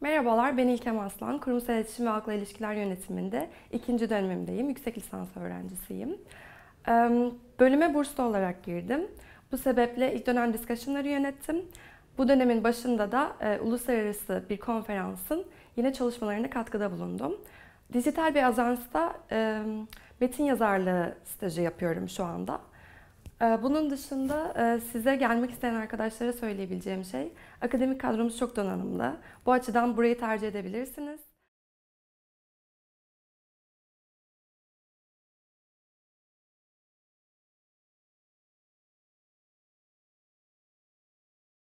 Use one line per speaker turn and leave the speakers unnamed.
Merhabalar, ben İlkem Aslan. Kurumsal İletişim ve Halkla İlişkiler Yönetimi'nde ikinci dönemimdeyim. Yüksek lisans öğrencisiyim. Bölüme burslu olarak girdim. Bu sebeple ilk dönem discussion'ları yönettim. Bu dönemin başında da e, uluslararası bir konferansın yine çalışmalarına katkıda bulundum. Dijital bir azansta e, metin yazarlığı stajı yapıyorum şu anda. Ee, bunun dışında e, size gelmek isteyen arkadaşlara söyleyebileceğim şey, akademik kadromuz çok donanımlı. Bu açıdan burayı tercih edebilirsiniz.